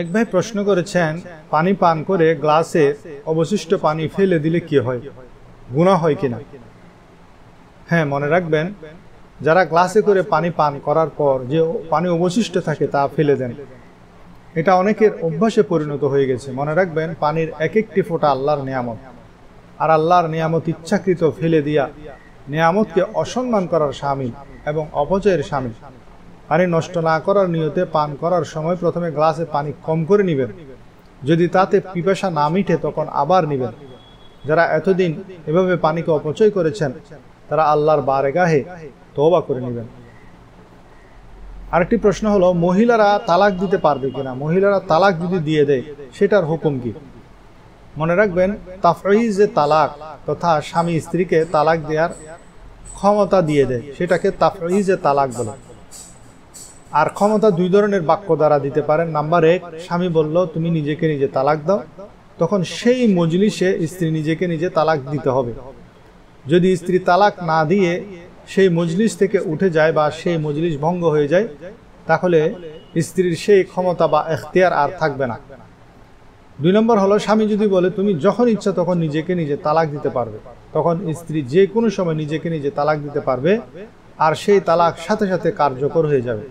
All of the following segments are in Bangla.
এক ভাই প্রশ্ন করেছেন পানি পান করে গ্লাসে অবশিষ্ট পানি ফেলে দিলে কি হয় গুণা হয় কিনা হ্যাঁ মনে রাখবেন যারা গ্লাসে করে পানি পান করার পর যে পানি অবশিষ্ট থাকে তা ফেলে দেন এটা অনেকের অভ্যাসে পরিণত হয়ে গেছে মনে রাখবেন পানির এক একটি ফোঁটা আল্লাহর নিয়ামত আর আল্লাহর নিয়ামত ইচ্ছাকৃত ফেলে দিয়া নিয়ামতকে অসম্মান করার স্বামী এবং অপচয়ের স্বামী পানি নষ্ট না করার নিয়তে পান করার সময় প্রথমে গ্লাসে পানি কম করে নেবেন যদি তাতে পিপাসা না মিঠে তখন আবার নেবেন যারা এতদিন এভাবে পানিকে অপচয় করেছেন তারা আল্লাহর বারে গাহে তোবা করে নেবেন আরেকটি প্রশ্ন হলো মহিলারা তালাক দিতে পারবে কিনা মহিলারা তালাক যদি দিয়ে দেয় সেটার হুকুম কি মনে রাখবেন তাফরিজে তালাক তথা স্বামী স্ত্রীকে তালাক দেওয়ার ক্ষমতা দিয়ে দেয় সেটাকে তাফরিজে তালাক বলে আর ক্ষমতা দুই ধরনের বাক্য দ্বারা দিতে পারেন নাম্বার এক স্বামী বলল তুমি নিজেকে নিজে তালাক দাও তখন সেই মজলিসে স্ত্রী নিজেকে নিজে তালাক দিতে হবে যদি স্ত্রী তালাক না দিয়ে সেই মজলিস থেকে উঠে যায় বা সেই মজলিস ভঙ্গ হয়ে যায় তাহলে স্ত্রীর সেই ক্ষমতা বা এখতিয়ার আর থাকবে না দুই নম্বর হলো স্বামী যদি বলে তুমি যখন ইচ্ছা তখন নিজেকে নিজে তালাক দিতে পারবে তখন স্ত্রী যে কোনো সময় নিজেকে নিজে তালাক দিতে পারবে আর সেই তালাক সাথে সাথে কার্যকর হয়ে যাবে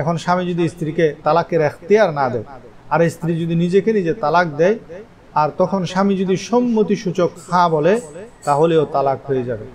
এখন স্বামী যদি স্ত্রীকে তালাকের এখতিয়ার না দেয় আর স্ত্রী যদি নিজেকে নিজে তালাক দেয় আর তখন স্বামী যদি সম্মতি সূচক হা বলে তাহলেও তালাক হয়ে যাবে